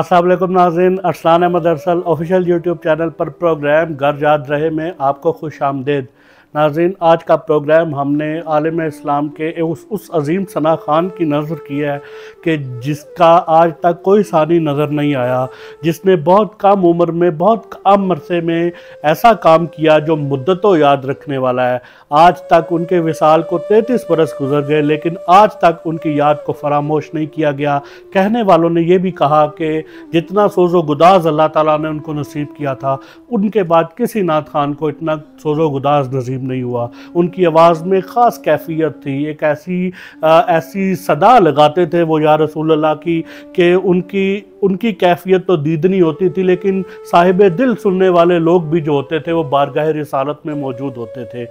Aslam Najin Arsan Ahmad Arsal official YouTube channel पर programme घर याद रहे में आपको खुश आमदेद नाजीन आज का प्रोग्राम हमने आलम इस्लाम के उस उस अजीम सना खान की नज़र की है कि जिसका आज तक कोई सानी नज़र नहीं आया जिसने बहुत कम उम्र में बहुत कम मरसे में ऐसा काम किया जो मुद्दतों याद रखने वाला है आज तक उनके विसाल को तैंतीस बरस गुजर गए लेकिन आज तक उनकी याद को फरामोश नहीं किया गया कहने वालों ने यह भी कहा कि जितना सोजो गुदाज अल्लाह ताला ने उनको नसीब किया था उनके बाद किसी नाथ खान को इतना सोजो गुदाज नसीब नहीं हुआ उनकी आवाज़ में ख़ास कैफियत थी एक ऐसी आ, ऐसी सदा लगाते थे वो या रसूल अल्लाह की कि उनकी उनकी कैफियत तो दीदनी होती थी लेकिन साहिब दिल सुनने वाले लोग भी जो होते थे वो बारगाह रिसालत में मौजूद होते थे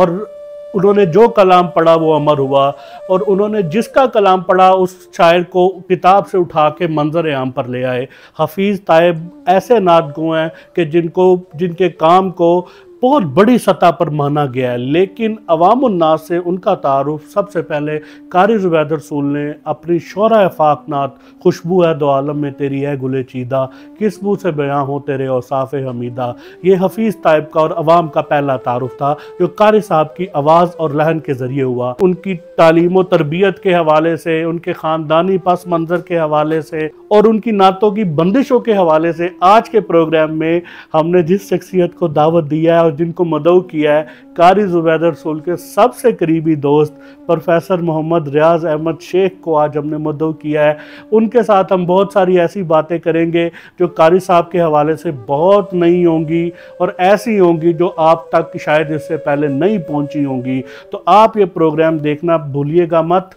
और उन्होंने जो कलाम पढ़ा वो अमर हुआ और उन्होंने जिसका कलाम पढ़ा उस शायर को किताब से उठा के मंजर आम पर ले आए हफीज़ तायब ऐसे नाद गो हैं कि जिनको जिनके काम को बहुत बड़ी सतह पर माना गया है लेकिन अवामनास से उनका तारुफ सबसे पहले कारी जुबैद रसूल ने अपनी शौरा फाकनात खुशबू है दो आलम में तेरी है गुले चीदा किस मुँह से बयाँ हो तेरे औसाफ हमीदा ये हफीज़ ताइब का और अवाम का पहला तारुफ था जो कारी साहब की आवाज़ और लहन के ज़रिए हुआ उनकी तालीम व तरबियत के हवाले से उनके ख़ानदानी पस मंज़र के हवाले से और उनकी नातों की बंदिशों के हवाले से आज के प्रोग्राम में हमने जिस शख्सियत को दावत दिया है और जिनको मदऊ किया है कारी जुबैदर सोल के सबसे करीबी दोस्त प्रोफेसर मोहम्मद रियाज अहमद शेख को आज हमने मदऊ किया है उनके साथ हम बहुत सारी ऐसी बातें करेंगे जो कारी साहब के हवाले से बहुत नई होंगी और ऐसी होंगी जो आप तक शायद इससे पहले नहीं पहुंची होंगी तो आप ये प्रोग्राम देखना भूलिएगा मत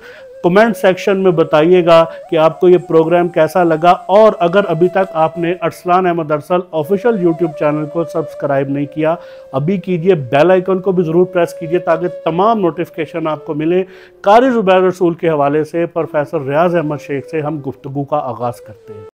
कमेंट सेक्शन में बताइएगा कि आपको ये प्रोग्राम कैसा लगा और अगर अभी तक आपने Arsalan Ahmad Arsal official YouTube channel को सब्सक्राइब नहीं किया अभी कीजिए बेल आइकन को भी ज़रूर प्रेस कीजिए ताकि तमाम नोटिफिकेशन आपको मिले कारी ज़ुबैर रसूल के हवाले से प्रोफेसर रियाज अहमद शेख से हम गुफ्तु का आगाज़ करते हैं